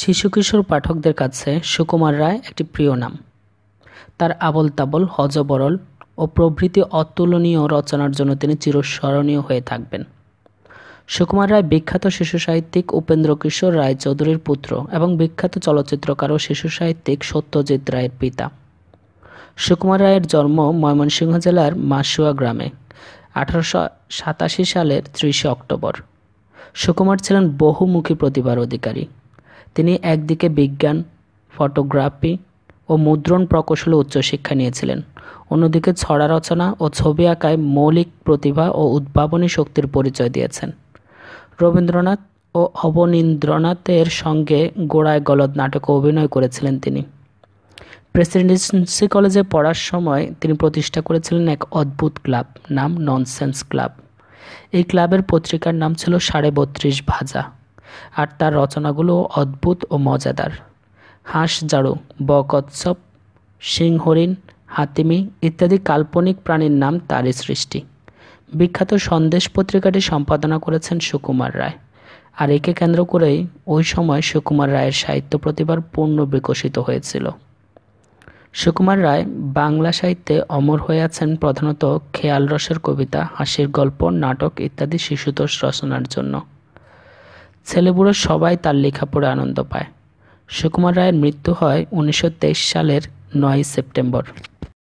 শিশু কিশোর পাঠকদের কাছে সুকুমার রায় একটি প্রিয় নাম তার আবল তাবল হজবরল ও প্রভৃতি অতুলনীয় রচনার জন্য তিনি চিরস্মরণীয় হয়ে থাকবেন সুকুমার রায় বিখ্যাত শিশু সাহিত্যিক উপেন্দ্র কিশোর রায়চৌধুরীর পুত্র এবং বিখ্যাত চলচ্চিত্রকার ও শিশু সাহিত্যিক সত্যজিৎ রায়ের পিতা সুকুমার রায়ের জন্ম ময়মনসিংহ জেলার মাসুয়া গ্রামে আঠারোশো সাতাশি সালের ত্রিশে অক্টোবর সুকুমার ছিলেন বহুমুখী প্রতিভার অধিকারী তিনি একদিকে বিজ্ঞান ফটোগ্রাফি ও মুদ্রণ প্রকৌশলে উচ্চশিক্ষা নিয়েছিলেন অন্যদিকে ছড়া রচনা ও ছবি আঁকায় মৌলিক প্রতিভা ও উদ্ভাবনী শক্তির পরিচয় দিয়েছেন রবীন্দ্রনাথ ও অবনীন্দ্রনাথের সঙ্গে গোড়ায় গলদ নাটকে অভিনয় করেছিলেন তিনি প্রেসিডেন্সি কলেজে পড়ার সময় তিনি প্রতিষ্ঠা করেছিলেন এক অদ্ভুত ক্লাব নাম ননসেন্স ক্লাব এই ক্লাবের পত্রিকার নাম ছিল সাড়ে বত্রিশ ভাজা আর তার রচনাগুলো অদ্ভুত ও মজাদার হাঁস জাড়ু বকৎসব সিংহরিণ হাতিমি ইত্যাদি কাল্পনিক প্রাণীর নাম তারই সৃষ্টি বিখ্যাত সন্দেশ পত্রিকাটি সম্পাদনা করেছেন সুকুমার রায় আর একে কেন্দ্র করেই ওই সময় সুকুমার রায়ের সাহিত্য প্রতিভার পূর্ণ বিকশিত হয়েছিল সুকুমার রায় বাংলা সাহিত্যে অমর হয়ে আছেন প্রধানত খেয়াল রসের কবিতা হাসির গল্প নাটক ইত্যাদি শিশুতোষ রচনার জন্য ছেলেবুড়ো সবাই তার লেখা পড়ে আনন্দ পায় সুকুমার রায়ের মৃত্যু হয় উনিশশো সালের নয় সেপ্টেম্বর